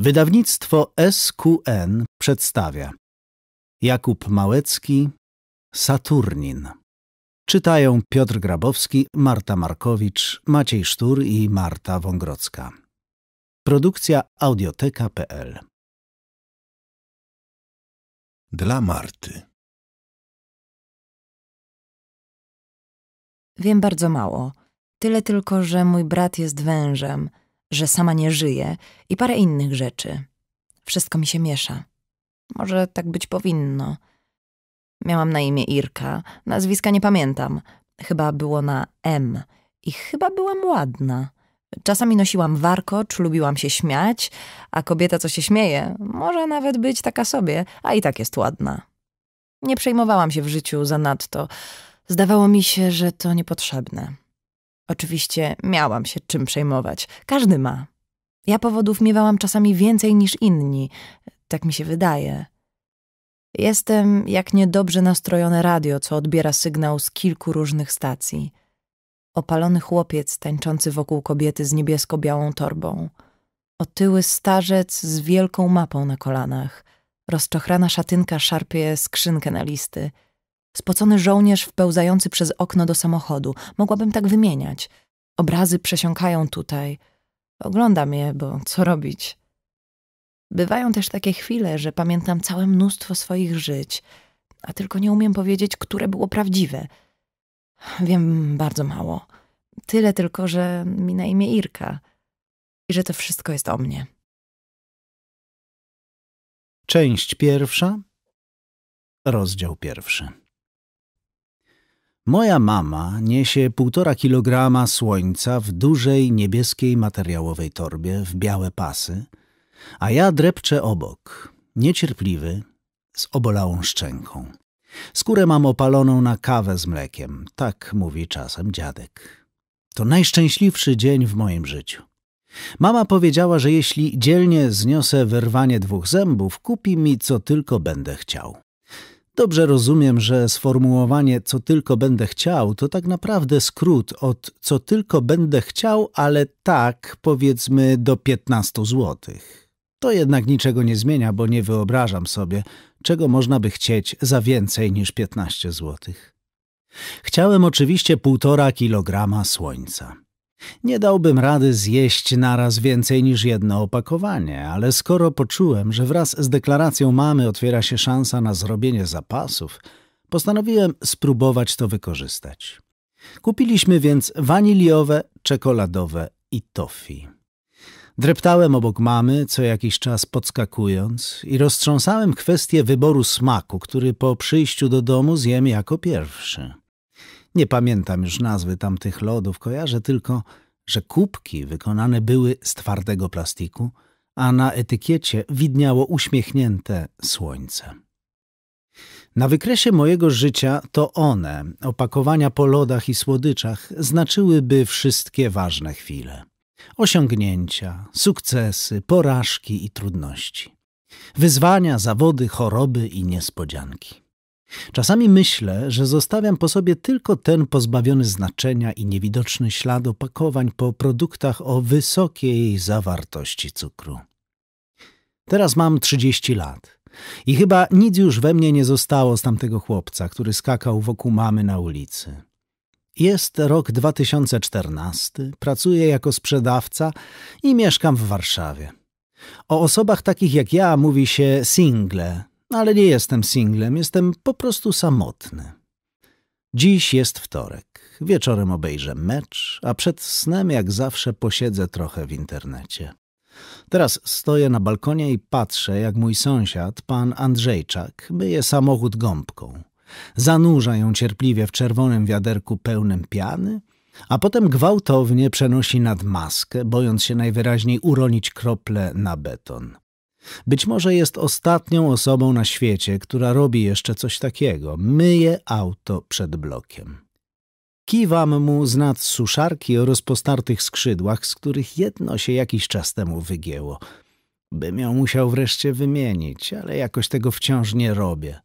Wydawnictwo SQN przedstawia Jakub Małecki, Saturnin. Czytają Piotr Grabowski, Marta Markowicz, Maciej Sztur i Marta Wągrocka. Produkcja audioteka.pl Dla Marty Wiem bardzo mało. Tyle tylko, że mój brat jest wężem – że sama nie żyje i parę innych rzeczy. Wszystko mi się miesza. Może tak być powinno. Miałam na imię Irka, nazwiska nie pamiętam. Chyba było na M i chyba byłam ładna. Czasami nosiłam warkocz, lubiłam się śmiać, a kobieta, co się śmieje, może nawet być taka sobie, a i tak jest ładna. Nie przejmowałam się w życiu zanadto. Zdawało mi się, że to niepotrzebne. Oczywiście miałam się czym przejmować. Każdy ma. Ja powodów miewałam czasami więcej niż inni. Tak mi się wydaje. Jestem jak niedobrze nastrojone radio, co odbiera sygnał z kilku różnych stacji. Opalony chłopiec tańczący wokół kobiety z niebiesko-białą torbą. Otyły starzec z wielką mapą na kolanach. Rozczochrana szatynka szarpie skrzynkę na listy – Spocony żołnierz wpełzający przez okno do samochodu. Mogłabym tak wymieniać. Obrazy przesiąkają tutaj. Oglądam je, bo co robić? Bywają też takie chwile, że pamiętam całe mnóstwo swoich żyć, a tylko nie umiem powiedzieć, które było prawdziwe. Wiem bardzo mało. Tyle tylko, że mi na imię Irka i że to wszystko jest o mnie. Część pierwsza, rozdział pierwszy. Moja mama niesie półtora kilograma słońca w dużej niebieskiej materiałowej torbie w białe pasy, a ja drepczę obok, niecierpliwy, z obolałą szczęką. Skórę mam opaloną na kawę z mlekiem, tak mówi czasem dziadek. To najszczęśliwszy dzień w moim życiu. Mama powiedziała, że jeśli dzielnie zniosę wyrwanie dwóch zębów, kupi mi co tylko będę chciał. Dobrze rozumiem, że sformułowanie co tylko będę chciał to tak naprawdę skrót od co tylko będę chciał, ale tak powiedzmy do 15 zł. To jednak niczego nie zmienia, bo nie wyobrażam sobie, czego można by chcieć za więcej niż 15 zł. Chciałem oczywiście półtora kilograma słońca. Nie dałbym rady zjeść naraz więcej niż jedno opakowanie, ale skoro poczułem, że wraz z deklaracją mamy otwiera się szansa na zrobienie zapasów, postanowiłem spróbować to wykorzystać. Kupiliśmy więc waniliowe, czekoladowe i toffi. Dreptałem obok mamy, co jakiś czas podskakując i roztrząsałem kwestię wyboru smaku, który po przyjściu do domu zjem jako pierwszy. Nie pamiętam już nazwy tamtych lodów, kojarzę tylko, że kubki wykonane były z twardego plastiku, a na etykiecie widniało uśmiechnięte słońce. Na wykresie mojego życia to one, opakowania po lodach i słodyczach, znaczyłyby wszystkie ważne chwile. Osiągnięcia, sukcesy, porażki i trudności. Wyzwania, zawody, choroby i niespodzianki. Czasami myślę, że zostawiam po sobie tylko ten pozbawiony znaczenia i niewidoczny ślad opakowań po produktach o wysokiej zawartości cukru. Teraz mam 30 lat i chyba nic już we mnie nie zostało z tamtego chłopca, który skakał wokół mamy na ulicy. Jest rok 2014, pracuję jako sprzedawca i mieszkam w Warszawie. O osobach takich jak ja mówi się single, ale nie jestem singlem, jestem po prostu samotny. Dziś jest wtorek. Wieczorem obejrzę mecz, a przed snem jak zawsze posiedzę trochę w internecie. Teraz stoję na balkonie i patrzę, jak mój sąsiad, pan Andrzejczak, myje samochód gąbką. Zanurza ją cierpliwie w czerwonym wiaderku pełnym piany, a potem gwałtownie przenosi nad maskę, bojąc się najwyraźniej uronić krople na beton. Być może jest ostatnią osobą na świecie, która robi jeszcze coś takiego. Myje auto przed blokiem. Kiwam mu z nad suszarki o rozpostartych skrzydłach, z których jedno się jakiś czas temu wygięło. Bym ją musiał wreszcie wymienić, ale jakoś tego wciąż nie robię.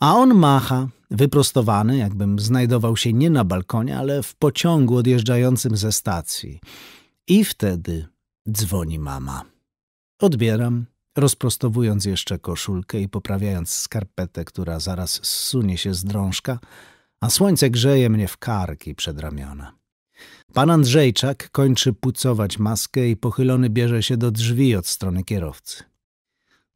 A on macha, wyprostowany, jakbym znajdował się nie na balkonie, ale w pociągu odjeżdżającym ze stacji. I wtedy dzwoni mama. Odbieram. Rozprostowując jeszcze koszulkę i poprawiając skarpetę, która zaraz zsunie się z drążka, a słońce grzeje mnie w karki przed ramiona. Pan Andrzejczak kończy pucować maskę i pochylony bierze się do drzwi od strony kierowcy.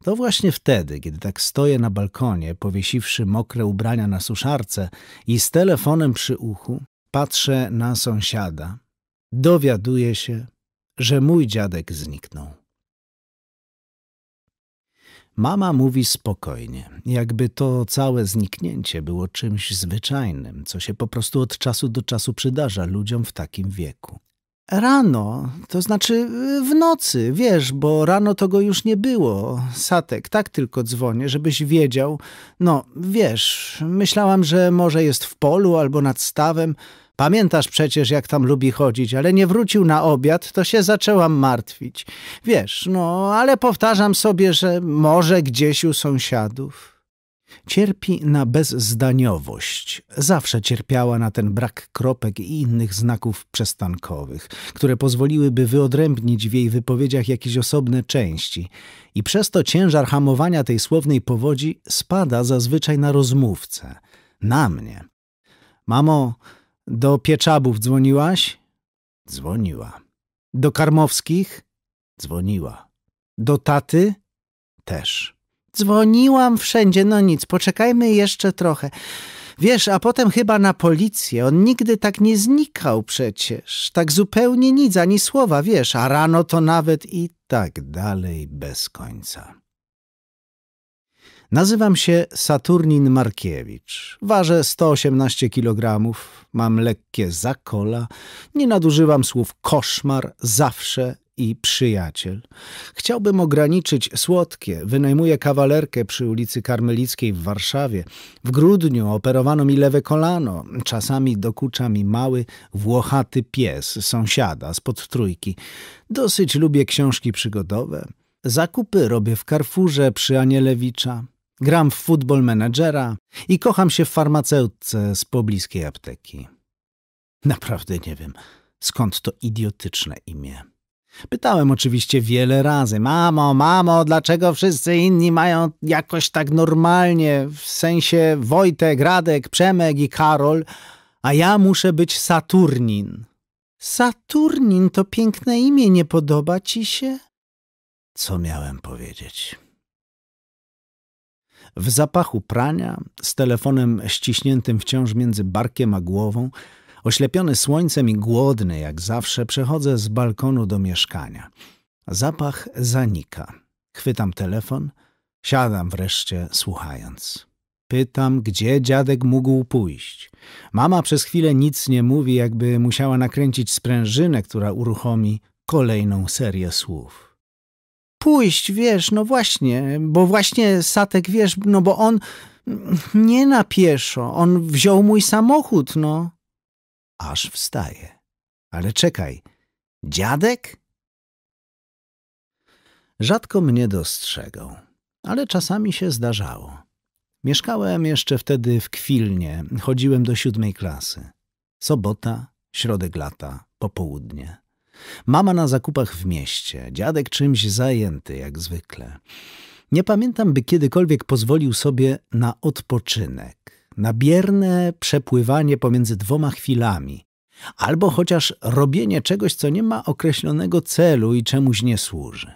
To właśnie wtedy, kiedy tak stoję na balkonie, powiesiwszy mokre ubrania na suszarce i z telefonem przy uchu, patrzę na sąsiada. Dowiaduję się, że mój dziadek zniknął. Mama mówi spokojnie, jakby to całe zniknięcie było czymś zwyczajnym, co się po prostu od czasu do czasu przydarza ludziom w takim wieku. Rano, to znaczy y, w nocy, wiesz, bo rano to go już nie było. Satek, tak tylko dzwonię, żebyś wiedział. No, wiesz, myślałam, że może jest w polu albo nad stawem. Pamiętasz przecież, jak tam lubi chodzić, ale nie wrócił na obiad, to się zaczęłam martwić. Wiesz, no, ale powtarzam sobie, że może gdzieś u sąsiadów. Cierpi na bezzdaniowość. Zawsze cierpiała na ten brak kropek i innych znaków przestankowych, które pozwoliłyby wyodrębnić w jej wypowiedziach jakieś osobne części. I przez to ciężar hamowania tej słownej powodzi spada zazwyczaj na rozmówcę, na mnie. Mamo, do Pieczabów dzwoniłaś? Dzwoniła. Do Karmowskich? Dzwoniła. Do taty? Też. Dzwoniłam wszędzie, no nic, poczekajmy jeszcze trochę. Wiesz, a potem chyba na policję. On nigdy tak nie znikał przecież. Tak zupełnie nic, ani słowa, wiesz, a rano to nawet i tak dalej bez końca. Nazywam się Saturnin Markiewicz. Ważę 118 kg, mam lekkie zakola, nie nadużywam słów koszmar, zawsze i przyjaciel. Chciałbym ograniczyć słodkie. Wynajmuję kawalerkę przy ulicy Karmelickiej w Warszawie. W grudniu operowano mi lewe kolano. Czasami dokucza mi mały, włochaty pies sąsiada spod trójki. Dosyć lubię książki przygodowe. Zakupy robię w Carrefourze przy Anielewicza. Gram w futbol menedżera i kocham się w farmaceutce z pobliskiej apteki. Naprawdę nie wiem, skąd to idiotyczne imię. Pytałem oczywiście wiele razy: Mamo, mamo, dlaczego wszyscy inni mają jakoś tak normalnie, w sensie Wojtek, Radek, Przemek i Karol, a ja muszę być Saturnin. Saturnin to piękne imię, nie podoba ci się? Co miałem powiedzieć? w zapachu prania, z telefonem ściśniętym wciąż między barkiem a głową, oślepiony słońcem i głodny jak zawsze, przechodzę z balkonu do mieszkania. Zapach zanika. Chwytam telefon, siadam wreszcie słuchając. Pytam, gdzie dziadek mógł pójść. Mama przez chwilę nic nie mówi, jakby musiała nakręcić sprężynę, która uruchomi kolejną serię słów pójść, wiesz, no właśnie, bo właśnie Satek, wiesz, no bo on nie na pieszo, on wziął mój samochód, no. Aż wstaje. Ale czekaj, dziadek? Rzadko mnie dostrzegał, ale czasami się zdarzało. Mieszkałem jeszcze wtedy w Kwilnie, chodziłem do siódmej klasy. Sobota, środek lata, popołudnie. Mama na zakupach w mieście, dziadek czymś zajęty jak zwykle. Nie pamiętam, by kiedykolwiek pozwolił sobie na odpoczynek, na bierne przepływanie pomiędzy dwoma chwilami, albo chociaż robienie czegoś, co nie ma określonego celu i czemuś nie służy.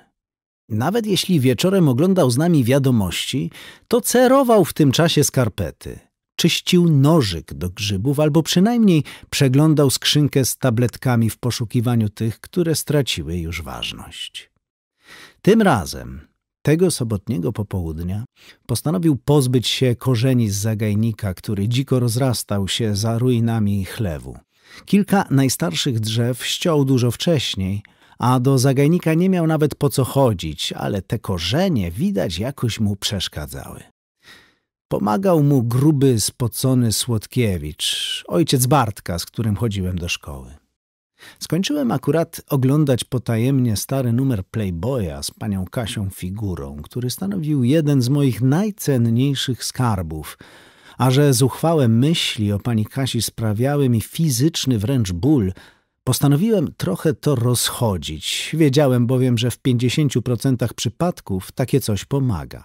Nawet jeśli wieczorem oglądał z nami wiadomości, to cerował w tym czasie skarpety – czyścił nożyk do grzybów albo przynajmniej przeglądał skrzynkę z tabletkami w poszukiwaniu tych, które straciły już ważność. Tym razem, tego sobotniego popołudnia, postanowił pozbyć się korzeni z zagajnika, który dziko rozrastał się za ruinami chlewu. Kilka najstarszych drzew ściął dużo wcześniej, a do zagajnika nie miał nawet po co chodzić, ale te korzenie widać jakoś mu przeszkadzały. Pomagał mu gruby, spocony Słodkiewicz, ojciec Bartka, z którym chodziłem do szkoły. Skończyłem akurat oglądać potajemnie stary numer Playboya z panią Kasią Figurą, który stanowił jeden z moich najcenniejszych skarbów, a że zuchwałe myśli o pani Kasi sprawiały mi fizyczny wręcz ból, Postanowiłem trochę to rozchodzić. Wiedziałem bowiem, że w 50% przypadków takie coś pomaga.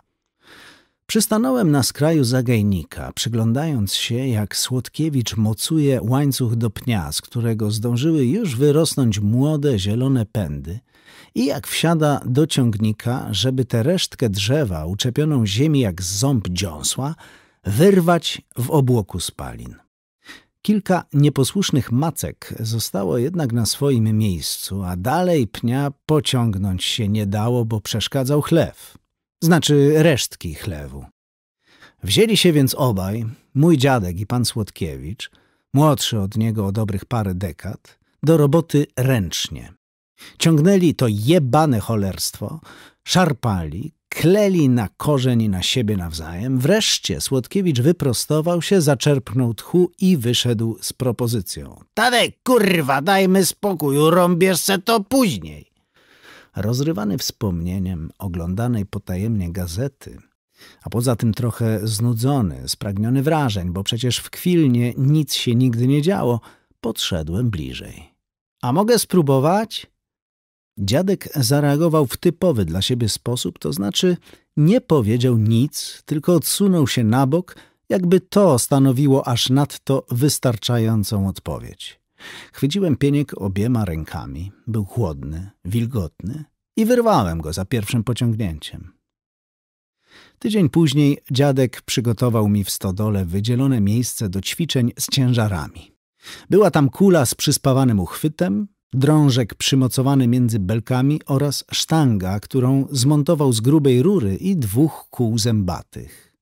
Przystanąłem na skraju zagajnika, przyglądając się, jak Słodkiewicz mocuje łańcuch do pnia, z którego zdążyły już wyrosnąć młode, zielone pędy, i jak wsiada do ciągnika, żeby tę resztkę drzewa, uczepioną ziemi jak ząb dziąsła, wyrwać w obłoku spalin. Kilka nieposłusznych macek zostało jednak na swoim miejscu, a dalej pnia pociągnąć się nie dało, bo przeszkadzał chlew znaczy resztki chlewu. Wzięli się więc obaj, mój dziadek i pan Słodkiewicz, młodszy od niego o dobrych parę dekad, do roboty ręcznie. Ciągnęli to jebane cholerstwo, szarpali, kleli na korzeń i na siebie nawzajem. Wreszcie Słodkiewicz wyprostował się, zaczerpnął tchu i wyszedł z propozycją. Tadek, kurwa, dajmy spokój, rąbiesz se to później rozrywany wspomnieniem oglądanej potajemnie gazety, a poza tym trochę znudzony, spragniony wrażeń, bo przecież w Kwilnie nic się nigdy nie działo, podszedłem bliżej. A mogę spróbować? Dziadek zareagował w typowy dla siebie sposób, to znaczy nie powiedział nic, tylko odsunął się na bok, jakby to stanowiło aż nadto wystarczającą odpowiedź. Chwyciłem pieniek obiema rękami. Był chłodny, wilgotny i wyrwałem go za pierwszym pociągnięciem. Tydzień później dziadek przygotował mi w stodole wydzielone miejsce do ćwiczeń z ciężarami. Była tam kula z przyspawanym uchwytem, drążek przymocowany między belkami oraz sztanga, którą zmontował z grubej rury i dwóch kół zębatych.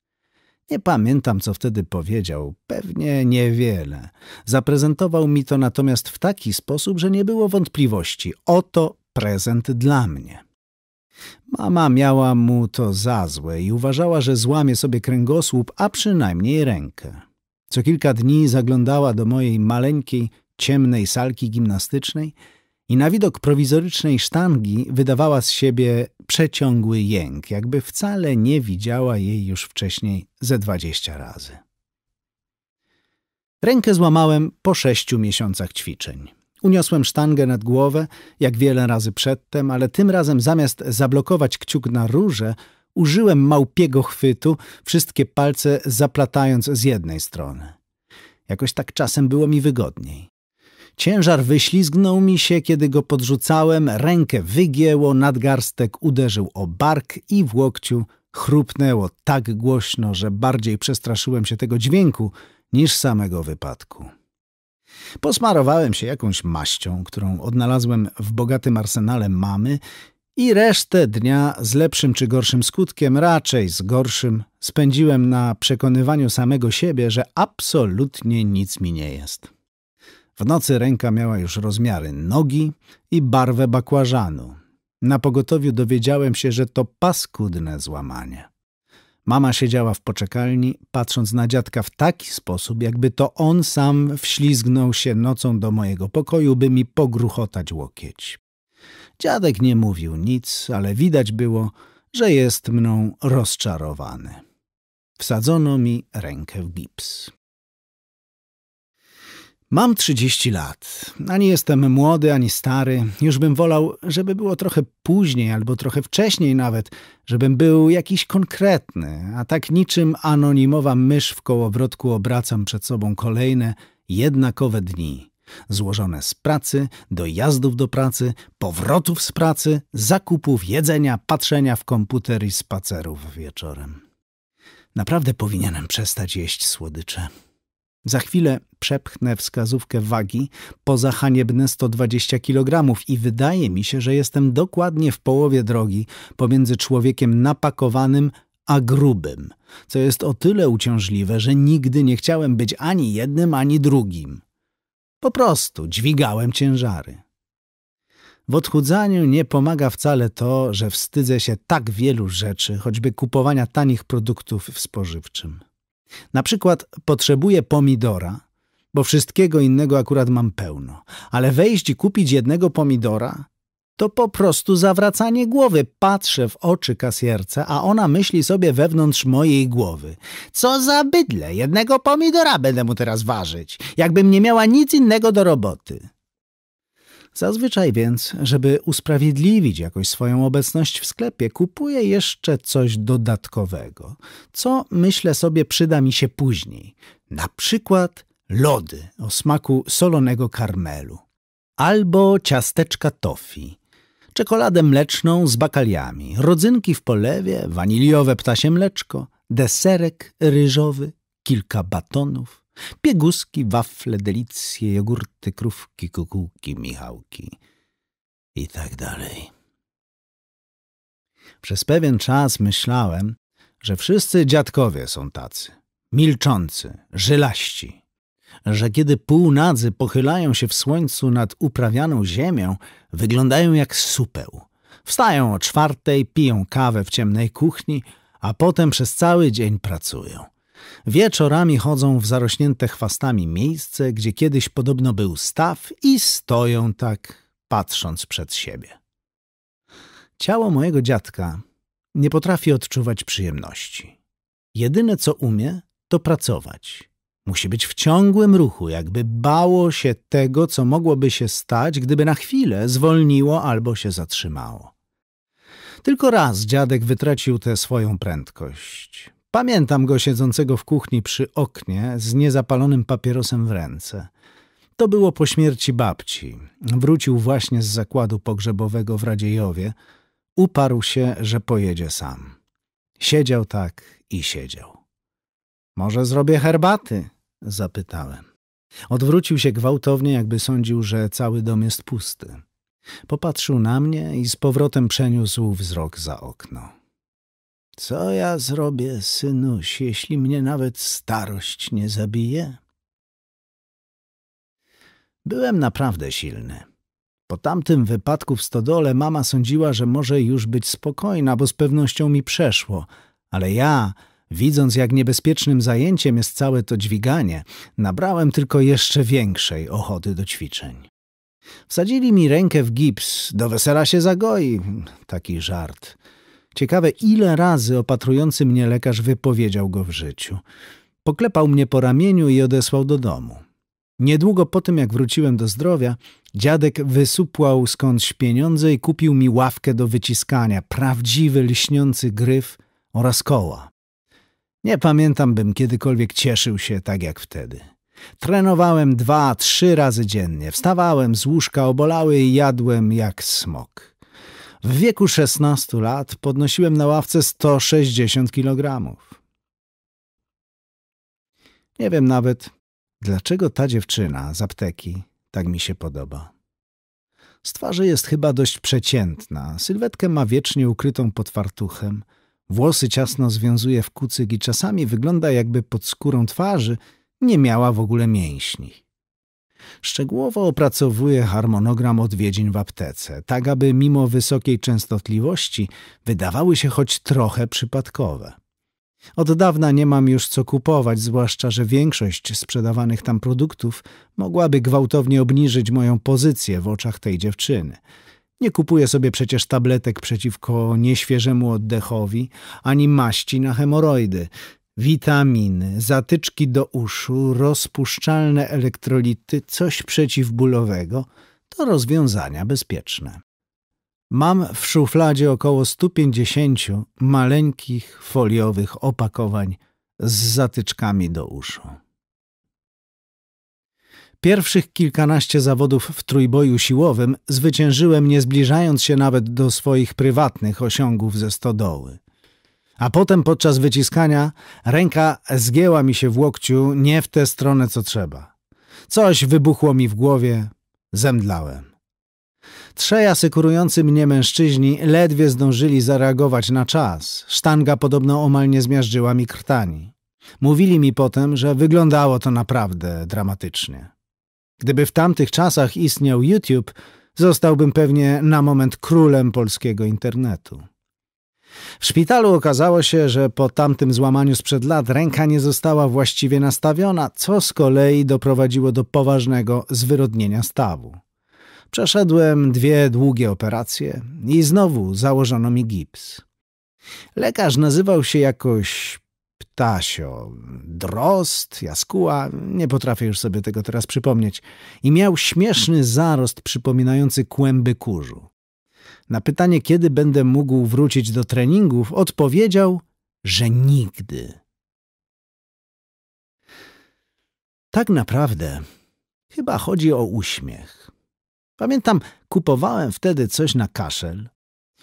Nie pamiętam, co wtedy powiedział, pewnie niewiele. Zaprezentował mi to natomiast w taki sposób, że nie było wątpliwości. Oto prezent dla mnie. Mama miała mu to za złe i uważała, że złamie sobie kręgosłup, a przynajmniej rękę. Co kilka dni zaglądała do mojej maleńkiej, ciemnej salki gimnastycznej – i na widok prowizorycznej sztangi wydawała z siebie przeciągły jęk, jakby wcale nie widziała jej już wcześniej ze dwadzieścia razy. Rękę złamałem po sześciu miesiącach ćwiczeń. Uniosłem sztangę nad głowę, jak wiele razy przedtem, ale tym razem zamiast zablokować kciuk na róże, użyłem małpiego chwytu, wszystkie palce zaplatając z jednej strony. Jakoś tak czasem było mi wygodniej. Ciężar wyślizgnął mi się, kiedy go podrzucałem, rękę wygięło, nadgarstek uderzył o bark i w łokciu chrupnęło tak głośno, że bardziej przestraszyłem się tego dźwięku niż samego wypadku. Posmarowałem się jakąś maścią, którą odnalazłem w bogatym arsenale mamy i resztę dnia z lepszym czy gorszym skutkiem, raczej z gorszym, spędziłem na przekonywaniu samego siebie, że absolutnie nic mi nie jest. W nocy ręka miała już rozmiary nogi i barwę bakłażanu. Na pogotowiu dowiedziałem się, że to paskudne złamanie. Mama siedziała w poczekalni, patrząc na dziadka w taki sposób, jakby to on sam wślizgnął się nocą do mojego pokoju, by mi pogruchotać łokieć. Dziadek nie mówił nic, ale widać było, że jest mną rozczarowany. Wsadzono mi rękę w gips. Mam 30 lat. Ani jestem młody, ani stary. Już bym wolał, żeby było trochę później albo trochę wcześniej nawet, żebym był jakiś konkretny, a tak niczym anonimowa mysz w kołowrotku obracam przed sobą kolejne, jednakowe dni. Złożone z pracy, dojazdów do pracy, powrotów z pracy, zakupów, jedzenia, patrzenia w komputer i spacerów wieczorem. Naprawdę powinienem przestać jeść słodycze. Za chwilę przepchnę wskazówkę wagi poza haniebne 120 kg i wydaje mi się, że jestem dokładnie w połowie drogi pomiędzy człowiekiem napakowanym a grubym, co jest o tyle uciążliwe, że nigdy nie chciałem być ani jednym, ani drugim. Po prostu dźwigałem ciężary. W odchudzaniu nie pomaga wcale to, że wstydzę się tak wielu rzeczy, choćby kupowania tanich produktów w spożywczym. Na przykład potrzebuję pomidora, bo wszystkiego innego akurat mam pełno, ale wejść i kupić jednego pomidora to po prostu zawracanie głowy. Patrzę w oczy kasjerce, a ona myśli sobie wewnątrz mojej głowy. Co za bydle, jednego pomidora będę mu teraz ważyć, jakbym nie miała nic innego do roboty. Zazwyczaj więc, żeby usprawiedliwić jakoś swoją obecność w sklepie, kupuję jeszcze coś dodatkowego, co myślę sobie przyda mi się później. Na przykład lody o smaku solonego karmelu albo ciasteczka tofi, czekoladę mleczną z bakaliami, rodzynki w polewie, waniliowe ptasie mleczko, deserek ryżowy, kilka batonów. Pieguski, wafle, delicje, jogurty, krówki, kukułki, michałki i tak dalej. Przez pewien czas myślałem, że wszyscy dziadkowie są tacy, milczący, żylaści, że kiedy półnadzy pochylają się w słońcu nad uprawianą ziemią, wyglądają jak supeł. Wstają o czwartej, piją kawę w ciemnej kuchni, a potem przez cały dzień pracują. Wieczorami chodzą w zarośnięte chwastami miejsce, gdzie kiedyś podobno był staw i stoją tak, patrząc przed siebie. Ciało mojego dziadka nie potrafi odczuwać przyjemności. Jedyne co umie, to pracować. Musi być w ciągłym ruchu, jakby bało się tego, co mogłoby się stać, gdyby na chwilę zwolniło albo się zatrzymało. Tylko raz dziadek wytracił tę swoją prędkość. Pamiętam go siedzącego w kuchni przy oknie z niezapalonym papierosem w ręce. To było po śmierci babci. Wrócił właśnie z zakładu pogrzebowego w Radziejowie. Uparł się, że pojedzie sam. Siedział tak i siedział. Może zrobię herbaty? zapytałem. Odwrócił się gwałtownie, jakby sądził, że cały dom jest pusty. Popatrzył na mnie i z powrotem przeniósł wzrok za okno. Co ja zrobię, synuś, jeśli mnie nawet starość nie zabije? Byłem naprawdę silny. Po tamtym wypadku w stodole mama sądziła, że może już być spokojna, bo z pewnością mi przeszło. Ale ja, widząc jak niebezpiecznym zajęciem jest całe to dźwiganie, nabrałem tylko jeszcze większej ochoty do ćwiczeń. Wsadzili mi rękę w gips, do wesela się zagoi. Taki żart. Ciekawe, ile razy opatrujący mnie lekarz wypowiedział go w życiu. Poklepał mnie po ramieniu i odesłał do domu. Niedługo po tym, jak wróciłem do zdrowia, dziadek wysupłał skądś pieniądze i kupił mi ławkę do wyciskania, prawdziwy lśniący gryf oraz koła. Nie pamiętam, bym kiedykolwiek cieszył się tak jak wtedy. Trenowałem dwa, trzy razy dziennie, wstawałem z łóżka obolały i jadłem jak smok. W wieku 16 lat podnosiłem na ławce 160 kg. Nie wiem nawet, dlaczego ta dziewczyna z apteki tak mi się podoba. Z twarzy jest chyba dość przeciętna, sylwetkę ma wiecznie ukrytą pod fartuchem, włosy ciasno związuje w kucyk i czasami wygląda jakby pod skórą twarzy nie miała w ogóle mięśni. Szczegółowo opracowuję harmonogram odwiedzin w aptece, tak aby mimo wysokiej częstotliwości wydawały się choć trochę przypadkowe. Od dawna nie mam już co kupować, zwłaszcza, że większość sprzedawanych tam produktów mogłaby gwałtownie obniżyć moją pozycję w oczach tej dziewczyny. Nie kupuję sobie przecież tabletek przeciwko nieświeżemu oddechowi, ani maści na hemoroidy, Witaminy, zatyczki do uszu, rozpuszczalne elektrolity, coś przeciwbólowego to rozwiązania bezpieczne. Mam w szufladzie około 150 maleńkich foliowych opakowań z zatyczkami do uszu. Pierwszych kilkanaście zawodów w trójboju siłowym zwyciężyłem nie zbliżając się nawet do swoich prywatnych osiągów ze stodoły – a potem podczas wyciskania ręka zgięła mi się w łokciu nie w tę stronę, co trzeba. Coś wybuchło mi w głowie, zemdlałem. Trzej asykurujący mnie mężczyźni ledwie zdążyli zareagować na czas. Sztanga podobno omal nie zmiażdżyła mi krtani. Mówili mi potem, że wyglądało to naprawdę dramatycznie. Gdyby w tamtych czasach istniał YouTube, zostałbym pewnie na moment królem polskiego internetu. W szpitalu okazało się, że po tamtym złamaniu sprzed lat ręka nie została właściwie nastawiona, co z kolei doprowadziło do poważnego zwyrodnienia stawu. Przeszedłem dwie długie operacje i znowu założono mi gips. Lekarz nazywał się jakoś Ptasio, Drost, Jaskuła, nie potrafię już sobie tego teraz przypomnieć, i miał śmieszny zarost przypominający kłęby kurzu. Na pytanie, kiedy będę mógł wrócić do treningów, odpowiedział, że nigdy. Tak naprawdę chyba chodzi o uśmiech. Pamiętam, kupowałem wtedy coś na kaszel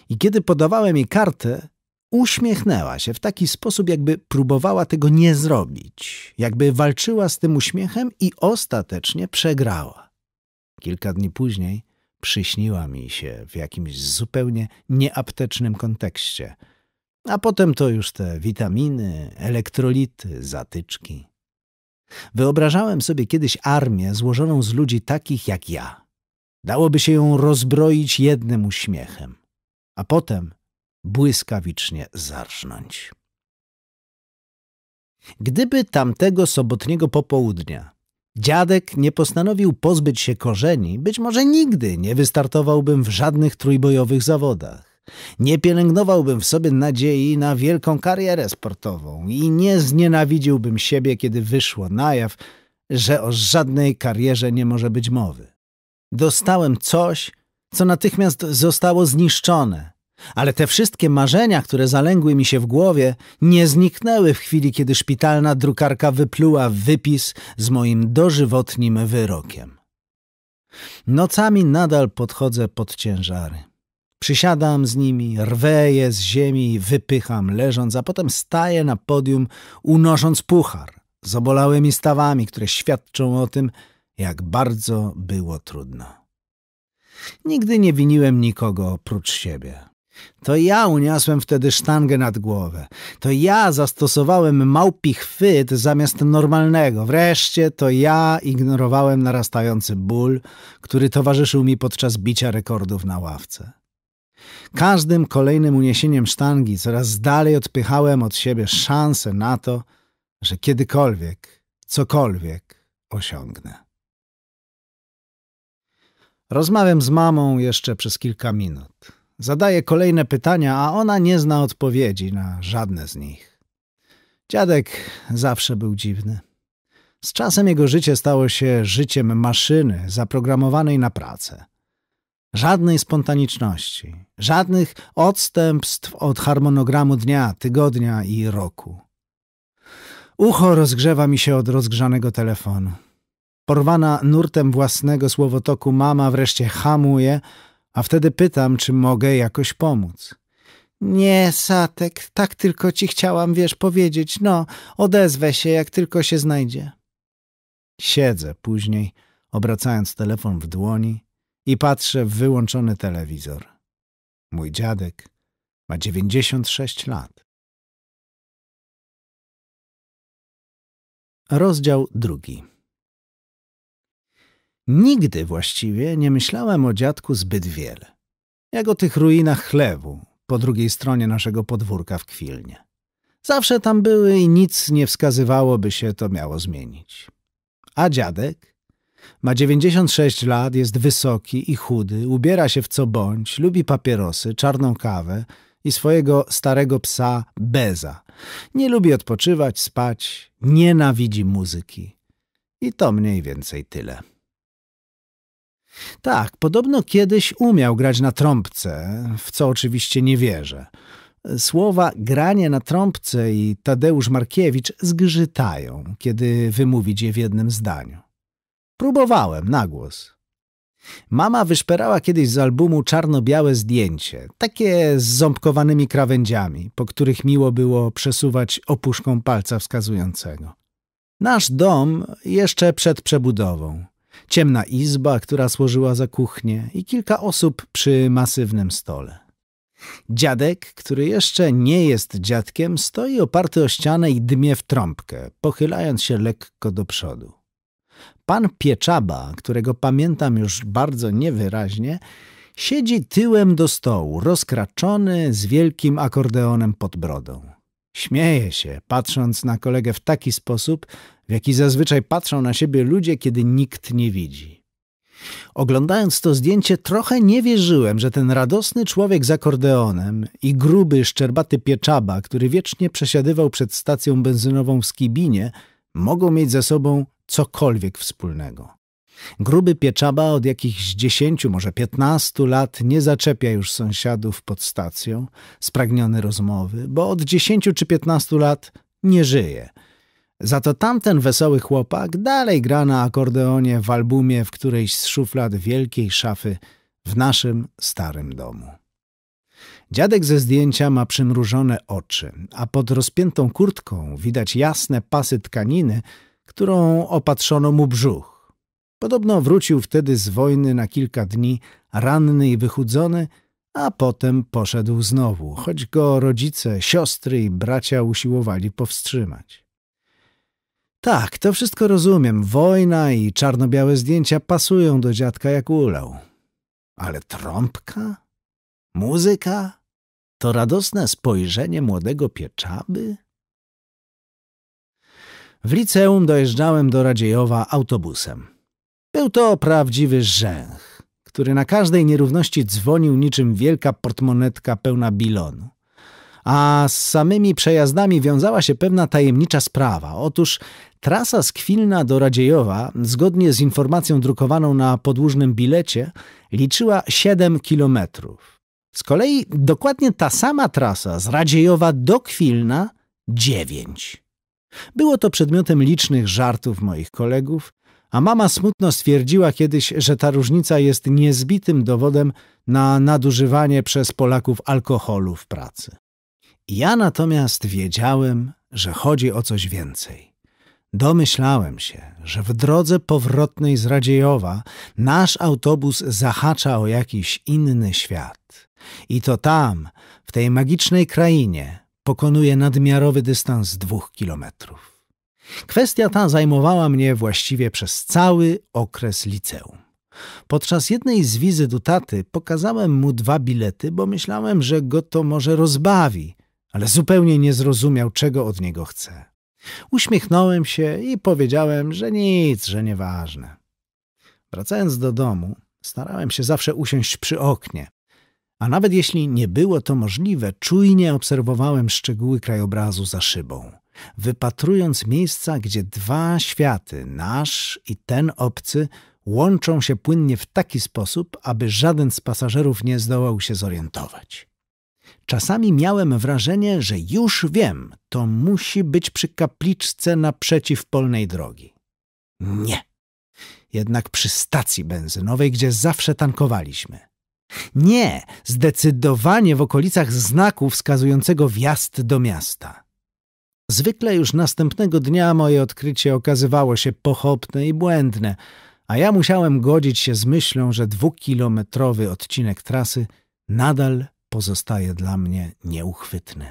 i kiedy podawałem jej kartę, uśmiechnęła się w taki sposób, jakby próbowała tego nie zrobić, jakby walczyła z tym uśmiechem i ostatecznie przegrała. Kilka dni później przyśniła mi się w jakimś zupełnie nieaptecznym kontekście. A potem to już te witaminy, elektrolity, zatyczki. Wyobrażałem sobie kiedyś armię złożoną z ludzi takich jak ja. Dałoby się ją rozbroić jednym uśmiechem, a potem błyskawicznie zarżnąć. Gdyby tamtego sobotniego popołudnia Dziadek nie postanowił pozbyć się korzeni, być może nigdy nie wystartowałbym w żadnych trójbojowych zawodach. Nie pielęgnowałbym w sobie nadziei na wielką karierę sportową i nie znienawidziłbym siebie, kiedy wyszło na jaw, że o żadnej karierze nie może być mowy. Dostałem coś, co natychmiast zostało zniszczone, ale te wszystkie marzenia, które zalęgły mi się w głowie, nie zniknęły w chwili, kiedy szpitalna drukarka wypluła wypis z moim dożywotnim wyrokiem. Nocami nadal podchodzę pod ciężary. Przysiadam z nimi, rwę je z ziemi, wypycham leżąc, a potem staję na podium, unosząc puchar z obolałymi stawami, które świadczą o tym, jak bardzo było trudno. Nigdy nie winiłem nikogo oprócz siebie. To ja uniosłem wtedy sztangę nad głowę. To ja zastosowałem małpi chwyt zamiast normalnego. Wreszcie to ja ignorowałem narastający ból, który towarzyszył mi podczas bicia rekordów na ławce. Każdym kolejnym uniesieniem sztangi coraz dalej odpychałem od siebie szansę na to, że kiedykolwiek, cokolwiek osiągnę. Rozmawiam z mamą jeszcze przez kilka minut. Zadaje kolejne pytania, a ona nie zna odpowiedzi na żadne z nich. Dziadek zawsze był dziwny. Z czasem jego życie stało się życiem maszyny zaprogramowanej na pracę. Żadnej spontaniczności, żadnych odstępstw od harmonogramu dnia, tygodnia i roku. Ucho rozgrzewa mi się od rozgrzanego telefonu. Porwana nurtem własnego słowotoku mama wreszcie hamuje, a wtedy pytam, czy mogę jakoś pomóc. Nie, Satek, tak tylko ci chciałam, wiesz, powiedzieć. No, odezwę się, jak tylko się znajdzie. Siedzę później, obracając telefon w dłoni i patrzę w wyłączony telewizor. Mój dziadek ma 96 lat. Rozdział drugi. Nigdy właściwie nie myślałem o dziadku zbyt wiele. Jak o tych ruinach chlewu po drugiej stronie naszego podwórka w Kwilnie. Zawsze tam były i nic nie wskazywało, by się to miało zmienić. A dziadek? Ma 96 lat, jest wysoki i chudy, ubiera się w co bądź, lubi papierosy, czarną kawę i swojego starego psa Beza. Nie lubi odpoczywać, spać, nienawidzi muzyki. I to mniej więcej tyle. Tak, podobno kiedyś umiał grać na trąbce, w co oczywiście nie wierzę. Słowa granie na trąbce i Tadeusz Markiewicz zgrzytają, kiedy wymówić je w jednym zdaniu. Próbowałem na głos. Mama wyszperała kiedyś z albumu czarno-białe zdjęcie, takie z ząbkowanymi krawędziami, po których miło było przesuwać opuszką palca wskazującego. Nasz dom jeszcze przed przebudową – ciemna izba, która służyła za kuchnię i kilka osób przy masywnym stole. Dziadek, który jeszcze nie jest dziadkiem, stoi oparty o ścianę i dmie w trąbkę, pochylając się lekko do przodu. Pan Pieczaba, którego pamiętam już bardzo niewyraźnie, siedzi tyłem do stołu, rozkraczony z wielkim akordeonem pod brodą. Śmieje się, patrząc na kolegę w taki sposób, w jaki zazwyczaj patrzą na siebie ludzie, kiedy nikt nie widzi. Oglądając to zdjęcie, trochę nie wierzyłem, że ten radosny człowiek z akordeonem i gruby, szczerbaty pieczaba, który wiecznie przesiadywał przed stacją benzynową w Skibinie, mogą mieć ze sobą cokolwiek wspólnego. Gruby pieczaba od jakichś dziesięciu, może piętnastu lat nie zaczepia już sąsiadów pod stacją, spragniony rozmowy, bo od dziesięciu czy piętnastu lat nie żyje – za to tamten wesoły chłopak dalej gra na akordeonie w albumie w którejś z szuflad wielkiej szafy w naszym starym domu. Dziadek ze zdjęcia ma przymrużone oczy, a pod rozpiętą kurtką widać jasne pasy tkaniny, którą opatrzono mu brzuch. Podobno wrócił wtedy z wojny na kilka dni, ranny i wychudzony, a potem poszedł znowu, choć go rodzice, siostry i bracia usiłowali powstrzymać. Tak, to wszystko rozumiem. Wojna i czarno-białe zdjęcia pasują do dziadka jak ulał. Ale trąbka? Muzyka? To radosne spojrzenie młodego pieczaby? W liceum dojeżdżałem do Radziejowa autobusem. Był to prawdziwy rzęch, który na każdej nierówności dzwonił niczym wielka portmonetka pełna bilonu. A z samymi przejazdami wiązała się pewna tajemnicza sprawa. Otóż trasa z Kwilna do Radziejowa, zgodnie z informacją drukowaną na podłużnym bilecie, liczyła 7 kilometrów. Z kolei dokładnie ta sama trasa z Radziejowa do Kwilna 9. Było to przedmiotem licznych żartów moich kolegów, a mama smutno stwierdziła kiedyś, że ta różnica jest niezbitym dowodem na nadużywanie przez Polaków alkoholu w pracy. Ja natomiast wiedziałem, że chodzi o coś więcej. Domyślałem się, że w drodze powrotnej z Radziejowa nasz autobus zahacza o jakiś inny świat. I to tam, w tej magicznej krainie, pokonuje nadmiarowy dystans dwóch kilometrów. Kwestia ta zajmowała mnie właściwie przez cały okres liceum. Podczas jednej z wizyt u taty pokazałem mu dwa bilety, bo myślałem, że go to może rozbawi, ale zupełnie nie zrozumiał, czego od niego chce. Uśmiechnąłem się i powiedziałem, że nic, że nieważne. Wracając do domu, starałem się zawsze usiąść przy oknie, a nawet jeśli nie było to możliwe, czujnie obserwowałem szczegóły krajobrazu za szybą, wypatrując miejsca, gdzie dwa światy, nasz i ten obcy, łączą się płynnie w taki sposób, aby żaden z pasażerów nie zdołał się zorientować. Czasami miałem wrażenie, że już wiem, to musi być przy kapliczce naprzeciw polnej drogi. Nie. Jednak przy stacji benzynowej, gdzie zawsze tankowaliśmy. Nie, zdecydowanie w okolicach znaku wskazującego wjazd do miasta. Zwykle już następnego dnia moje odkrycie okazywało się pochopne i błędne, a ja musiałem godzić się z myślą, że dwukilometrowy odcinek trasy nadal pozostaje dla mnie nieuchwytny.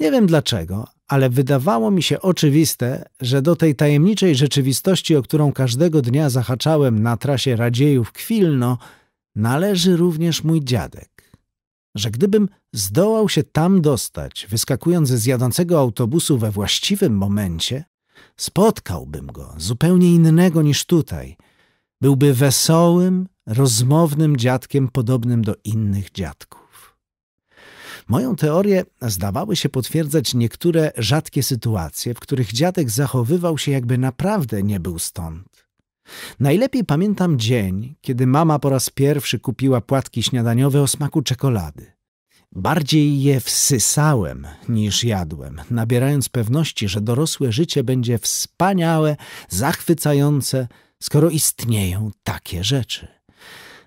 Nie wiem dlaczego, ale wydawało mi się oczywiste, że do tej tajemniczej rzeczywistości, o którą każdego dnia zahaczałem na trasie Radziejów-Kwilno, należy również mój dziadek. Że gdybym zdołał się tam dostać, wyskakując z jadącego autobusu we właściwym momencie, spotkałbym go zupełnie innego niż tutaj. Byłby wesołym, rozmownym dziadkiem podobnym do innych dziadków. Moją teorię zdawały się potwierdzać niektóre rzadkie sytuacje, w których dziadek zachowywał się jakby naprawdę nie był stąd. Najlepiej pamiętam dzień, kiedy mama po raz pierwszy kupiła płatki śniadaniowe o smaku czekolady. Bardziej je wsysałem niż jadłem, nabierając pewności, że dorosłe życie będzie wspaniałe, zachwycające, skoro istnieją takie rzeczy.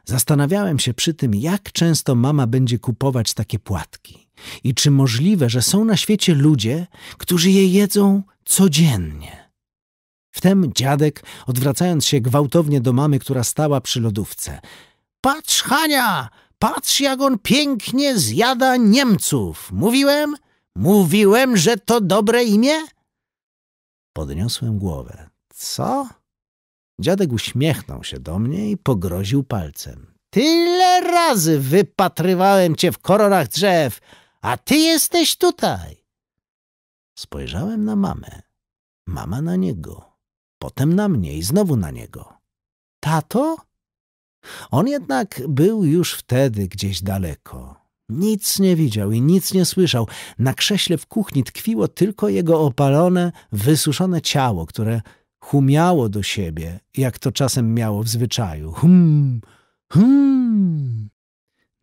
Zastanawiałem się przy tym, jak często mama będzie kupować takie płatki i czy możliwe, że są na świecie ludzie, którzy je jedzą codziennie. Wtem dziadek, odwracając się gwałtownie do mamy, która stała przy lodówce. Patrz, Hania! Patrz, jak on pięknie zjada Niemców! Mówiłem? Mówiłem, że to dobre imię? Podniosłem głowę. Co? Dziadek uśmiechnął się do mnie i pogroził palcem. Tyle razy wypatrywałem cię w koronach drzew, a ty jesteś tutaj. Spojrzałem na mamę. Mama na niego. Potem na mnie i znowu na niego. Tato? On jednak był już wtedy gdzieś daleko. Nic nie widział i nic nie słyszał. Na krześle w kuchni tkwiło tylko jego opalone, wysuszone ciało, które Humiało do siebie, jak to czasem miało w zwyczaju. Hum, hum.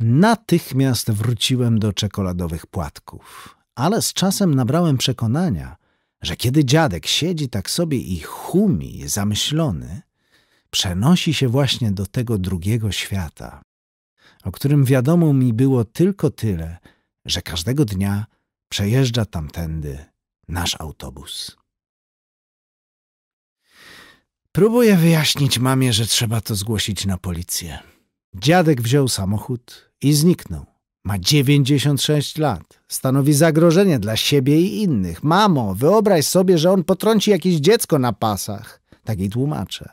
Natychmiast wróciłem do czekoladowych płatków, ale z czasem nabrałem przekonania, że kiedy dziadek siedzi tak sobie i humi zamyślony, przenosi się właśnie do tego drugiego świata, o którym wiadomo mi było tylko tyle, że każdego dnia przejeżdża tamtędy nasz autobus. Próbuję wyjaśnić mamie, że trzeba to zgłosić na policję. Dziadek wziął samochód i zniknął. Ma 96 lat. Stanowi zagrożenie dla siebie i innych. Mamo, wyobraź sobie, że on potrąci jakieś dziecko na pasach. Tak jej tłumaczę.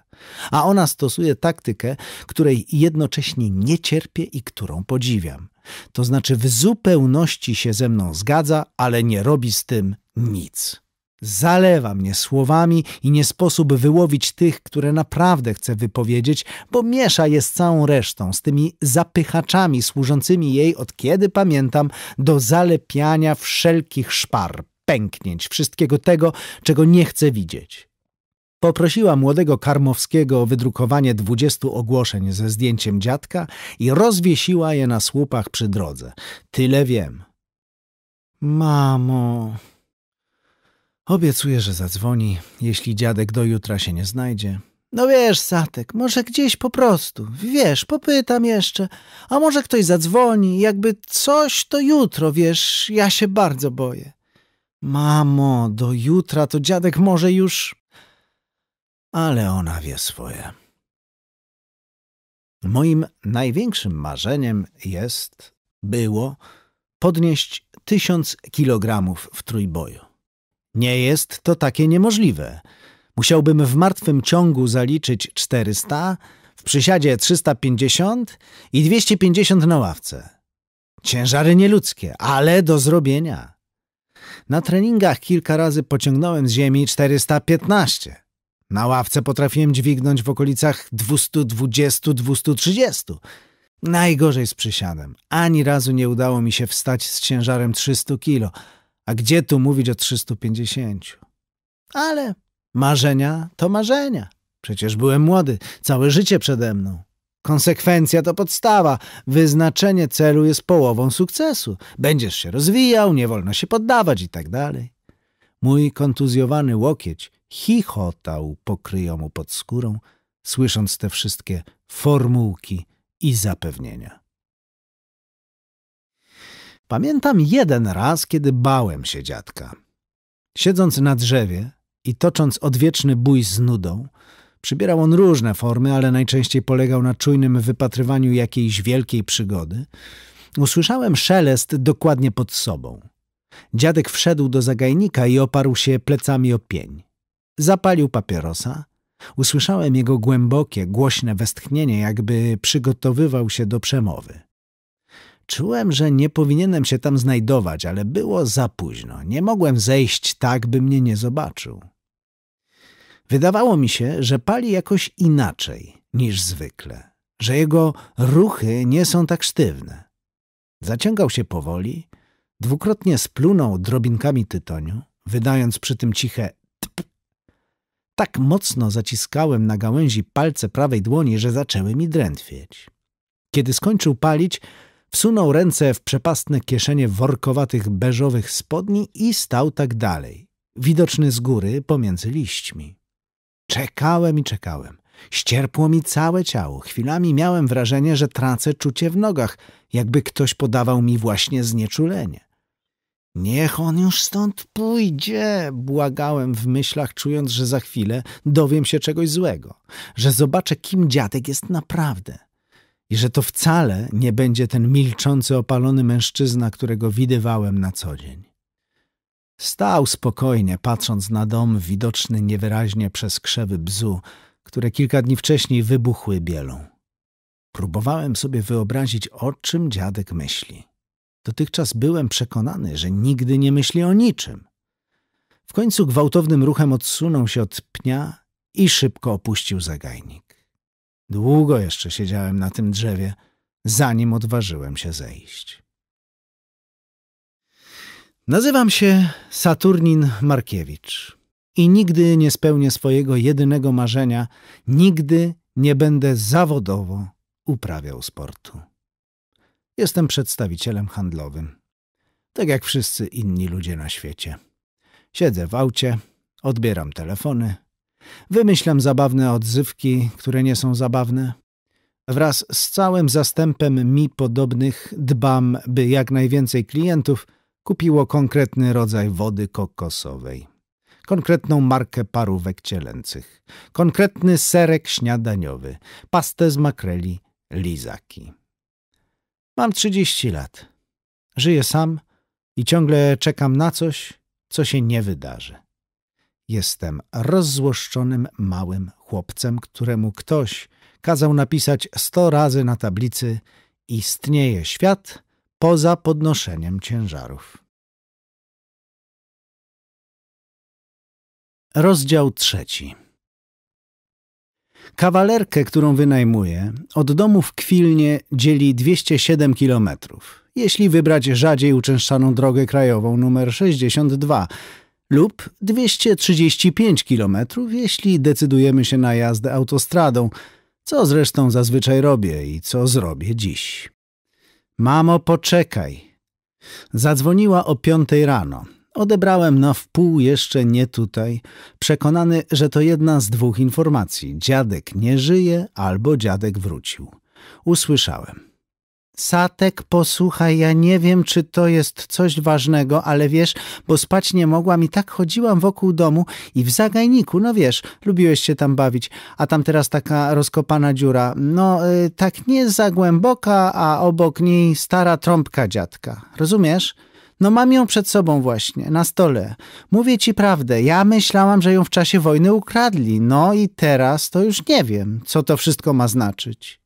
A ona stosuje taktykę, której jednocześnie nie cierpię i którą podziwiam. To znaczy w zupełności się ze mną zgadza, ale nie robi z tym nic. Zalewa mnie słowami i nie sposób wyłowić tych, które naprawdę chcę wypowiedzieć, bo miesza je z całą resztą, z tymi zapychaczami służącymi jej od kiedy pamiętam do zalepiania wszelkich szpar, pęknięć, wszystkiego tego, czego nie chcę widzieć. Poprosiła młodego Karmowskiego o wydrukowanie dwudziestu ogłoszeń ze zdjęciem dziadka i rozwiesiła je na słupach przy drodze. Tyle wiem. Mamo, Obiecuje, że zadzwoni, jeśli dziadek do jutra się nie znajdzie. No wiesz, Satek, może gdzieś po prostu, wiesz, popytam jeszcze, a może ktoś zadzwoni, jakby coś to jutro, wiesz, ja się bardzo boję. Mamo, do jutra to dziadek może już... Ale ona wie swoje. Moim największym marzeniem jest, było, podnieść tysiąc kilogramów w trójboju. Nie jest to takie niemożliwe. Musiałbym w martwym ciągu zaliczyć 400, w przysiadzie 350 i 250 na ławce. Ciężary nieludzkie, ale do zrobienia. Na treningach kilka razy pociągnąłem z ziemi 415. Na ławce potrafiłem dźwignąć w okolicach 220-230. Najgorzej z przysiadem. Ani razu nie udało mi się wstać z ciężarem 300 kilo – a gdzie tu mówić o 350? Ale marzenia to marzenia. Przecież byłem młody, całe życie przede mną. Konsekwencja to podstawa. Wyznaczenie celu jest połową sukcesu. Będziesz się rozwijał, nie wolno się poddawać i tak dalej. Mój kontuzjowany łokieć chichotał pokryjomu pod skórą, słysząc te wszystkie formułki i zapewnienia. Pamiętam jeden raz, kiedy bałem się dziadka. Siedząc na drzewie i tocząc odwieczny bój z nudą, przybierał on różne formy, ale najczęściej polegał na czujnym wypatrywaniu jakiejś wielkiej przygody, usłyszałem szelest dokładnie pod sobą. Dziadek wszedł do zagajnika i oparł się plecami o pień. Zapalił papierosa. Usłyszałem jego głębokie, głośne westchnienie, jakby przygotowywał się do przemowy. Czułem, że nie powinienem się tam znajdować, ale było za późno. Nie mogłem zejść tak, by mnie nie zobaczył. Wydawało mi się, że pali jakoś inaczej niż zwykle, że jego ruchy nie są tak sztywne. Zaciągał się powoli, dwukrotnie splunął drobinkami tytoniu, wydając przy tym ciche tp. Tak mocno zaciskałem na gałęzi palce prawej dłoni, że zaczęły mi drętwieć. Kiedy skończył palić, wsunął ręce w przepastne kieszenie workowatych beżowych spodni i stał tak dalej, widoczny z góry pomiędzy liśćmi. Czekałem i czekałem. Ścierpło mi całe ciało. Chwilami miałem wrażenie, że tracę czucie w nogach, jakby ktoś podawał mi właśnie znieczulenie. Niech on już stąd pójdzie, błagałem w myślach, czując, że za chwilę dowiem się czegoś złego, że zobaczę, kim dziadek jest naprawdę, i że to wcale nie będzie ten milczący, opalony mężczyzna, którego widywałem na co dzień. Stał spokojnie, patrząc na dom widoczny niewyraźnie przez krzewy bzu, które kilka dni wcześniej wybuchły bielą. Próbowałem sobie wyobrazić, o czym dziadek myśli. Dotychczas byłem przekonany, że nigdy nie myśli o niczym. W końcu gwałtownym ruchem odsunął się od pnia i szybko opuścił zagajnik. Długo jeszcze siedziałem na tym drzewie, zanim odważyłem się zejść. Nazywam się Saturnin Markiewicz i nigdy nie spełnię swojego jedynego marzenia, nigdy nie będę zawodowo uprawiał sportu. Jestem przedstawicielem handlowym, tak jak wszyscy inni ludzie na świecie. Siedzę w aucie, odbieram telefony, Wymyślam zabawne odzywki, które nie są zabawne. Wraz z całym zastępem mi podobnych dbam, by jak najwięcej klientów kupiło konkretny rodzaj wody kokosowej, konkretną markę parówek cielęcych, konkretny serek śniadaniowy, pastę z makreli, lizaki. Mam 30 lat. Żyję sam i ciągle czekam na coś, co się nie wydarzy. Jestem rozzłoszczonym małym chłopcem, któremu ktoś kazał napisać sto razy na tablicy Istnieje świat poza podnoszeniem ciężarów. Rozdział trzeci Kawalerkę, którą wynajmuję, od domu w Kwilnie dzieli 207 kilometrów, jeśli wybrać rzadziej uczęszczaną drogę krajową nr 62– lub 235 km, jeśli decydujemy się na jazdę autostradą, co zresztą zazwyczaj robię i co zrobię dziś. Mamo, poczekaj. Zadzwoniła o piątej rano. Odebrałem na wpół jeszcze nie tutaj, przekonany, że to jedna z dwóch informacji. Dziadek nie żyje albo dziadek wrócił. Usłyszałem. Satek, posłuchaj, ja nie wiem, czy to jest coś ważnego, ale wiesz, bo spać nie mogłam i tak chodziłam wokół domu i w zagajniku, no wiesz, lubiłeś się tam bawić, a tam teraz taka rozkopana dziura. No, y, tak nie za głęboka, a obok niej stara trąbka dziadka. Rozumiesz? No mam ją przed sobą właśnie, na stole. Mówię ci prawdę, ja myślałam, że ją w czasie wojny ukradli. No i teraz to już nie wiem, co to wszystko ma znaczyć.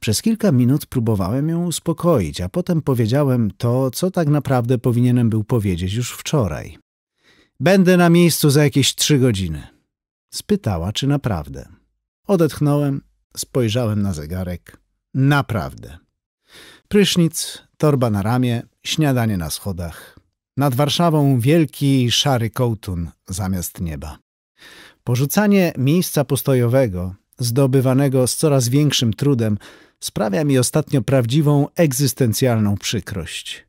Przez kilka minut próbowałem ją uspokoić, a potem powiedziałem to, co tak naprawdę powinienem był powiedzieć już wczoraj. Będę na miejscu za jakieś trzy godziny. Spytała, czy naprawdę. Odetchnąłem, spojrzałem na zegarek. Naprawdę. Prysznic, torba na ramię, śniadanie na schodach. Nad Warszawą wielki szary kołtun zamiast nieba. Porzucanie miejsca postojowego, zdobywanego z coraz większym trudem, sprawia mi ostatnio prawdziwą, egzystencjalną przykrość.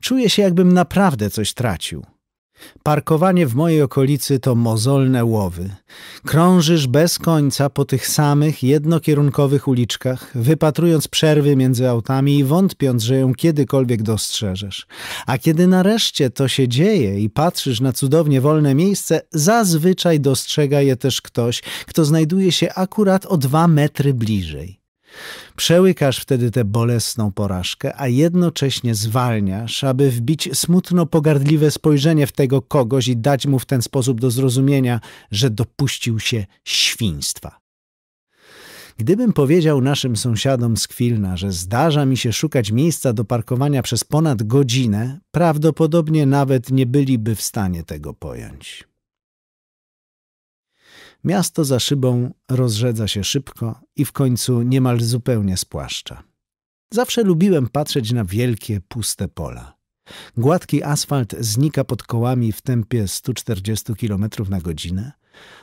Czuję się, jakbym naprawdę coś tracił. Parkowanie w mojej okolicy to mozolne łowy. Krążysz bez końca po tych samych, jednokierunkowych uliczkach, wypatrując przerwy między autami i wątpiąc, że ją kiedykolwiek dostrzeżesz. A kiedy nareszcie to się dzieje i patrzysz na cudownie wolne miejsce, zazwyczaj dostrzega je też ktoś, kto znajduje się akurat o dwa metry bliżej. Przełykasz wtedy tę bolesną porażkę, a jednocześnie zwalniasz, aby wbić smutno-pogardliwe spojrzenie w tego kogoś i dać mu w ten sposób do zrozumienia, że dopuścił się świństwa. Gdybym powiedział naszym sąsiadom z Kwilna, że zdarza mi się szukać miejsca do parkowania przez ponad godzinę, prawdopodobnie nawet nie byliby w stanie tego pojąć. Miasto za szybą rozrzedza się szybko i w końcu niemal zupełnie spłaszcza. Zawsze lubiłem patrzeć na wielkie, puste pola. Gładki asfalt znika pod kołami w tempie 140 km na godzinę,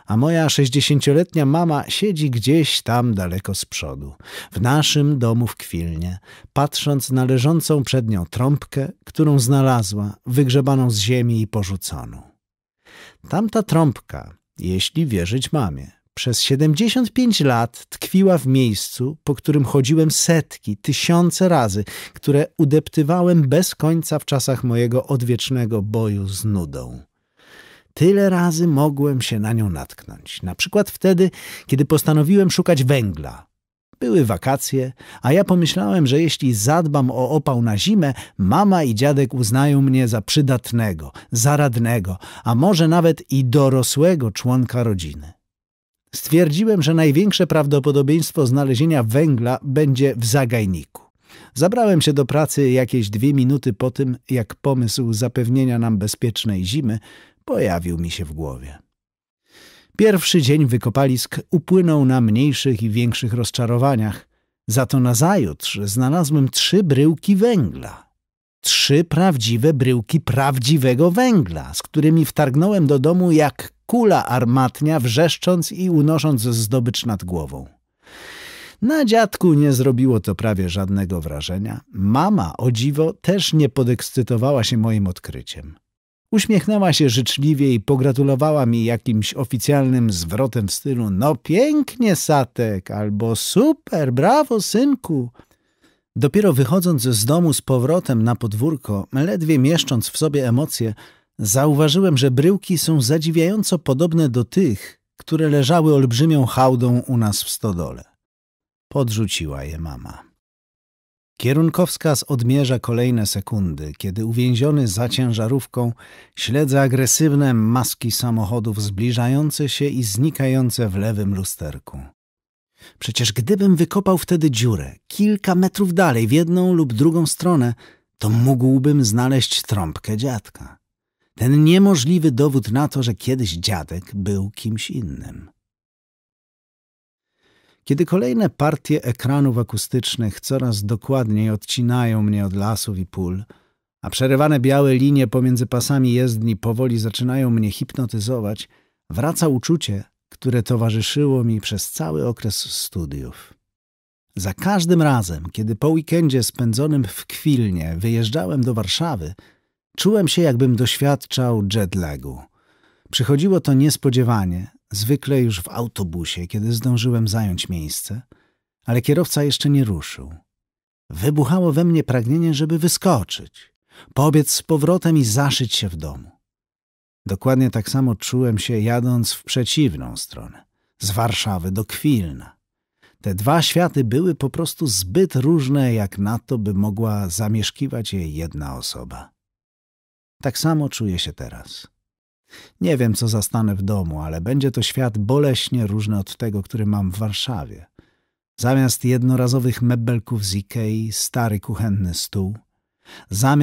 a moja sześćdziesięcioletnia mama siedzi gdzieś tam daleko z przodu, w naszym domu w Kwilnie, patrząc na leżącą przed nią trąbkę, którą znalazła, wygrzebaną z ziemi i porzuconą. Tamta trąbka jeśli wierzyć mamie. Przez 75 lat tkwiła w miejscu, po którym chodziłem setki, tysiące razy, które udeptywałem bez końca w czasach mojego odwiecznego boju z nudą. Tyle razy mogłem się na nią natknąć. Na przykład wtedy, kiedy postanowiłem szukać węgla były wakacje, a ja pomyślałem, że jeśli zadbam o opał na zimę, mama i dziadek uznają mnie za przydatnego, zaradnego, a może nawet i dorosłego członka rodziny. Stwierdziłem, że największe prawdopodobieństwo znalezienia węgla będzie w zagajniku. Zabrałem się do pracy jakieś dwie minuty po tym, jak pomysł zapewnienia nam bezpiecznej zimy pojawił mi się w głowie. Pierwszy dzień wykopalisk upłynął na mniejszych i większych rozczarowaniach. Za to nazajutrz znalazłem trzy bryłki węgla. Trzy prawdziwe bryłki prawdziwego węgla, z którymi wtargnąłem do domu jak kula armatnia, wrzeszcząc i unosząc zdobycz nad głową. Na dziadku nie zrobiło to prawie żadnego wrażenia. Mama, o dziwo, też nie podekscytowała się moim odkryciem. Uśmiechnęła się życzliwie i pogratulowała mi jakimś oficjalnym zwrotem w stylu No pięknie, Satek! Albo super, brawo, synku! Dopiero wychodząc z domu z powrotem na podwórko, ledwie mieszcząc w sobie emocje, zauważyłem, że bryłki są zadziwiająco podobne do tych, które leżały olbrzymią hałdą u nas w stodole. Podrzuciła je mama. Kierunkowskaz odmierza kolejne sekundy, kiedy uwięziony za ciężarówką śledzi agresywne maski samochodów zbliżające się i znikające w lewym lusterku. Przecież gdybym wykopał wtedy dziurę kilka metrów dalej w jedną lub drugą stronę, to mógłbym znaleźć trąbkę dziadka. Ten niemożliwy dowód na to, że kiedyś dziadek był kimś innym. Kiedy kolejne partie ekranów akustycznych coraz dokładniej odcinają mnie od lasów i pól, a przerywane białe linie pomiędzy pasami jezdni powoli zaczynają mnie hipnotyzować, wraca uczucie, które towarzyszyło mi przez cały okres studiów. Za każdym razem, kiedy po weekendzie spędzonym w Kwilnie wyjeżdżałem do Warszawy, czułem się jakbym doświadczał jetlagu. Przychodziło to niespodziewanie, zwykle już w autobusie, kiedy zdążyłem zająć miejsce, ale kierowca jeszcze nie ruszył. Wybuchało we mnie pragnienie, żeby wyskoczyć, pobiec z powrotem i zaszyć się w domu. Dokładnie tak samo czułem się jadąc w przeciwną stronę, z Warszawy do Kwilna. Te dwa światy były po prostu zbyt różne, jak na to, by mogła zamieszkiwać je jedna osoba. Tak samo czuję się teraz. Nie wiem, co zastanę w domu, ale będzie to świat boleśnie różny od tego, który mam w Warszawie. Zamiast jednorazowych mebelków z Ikei, stary kuchenny stół. Zamiast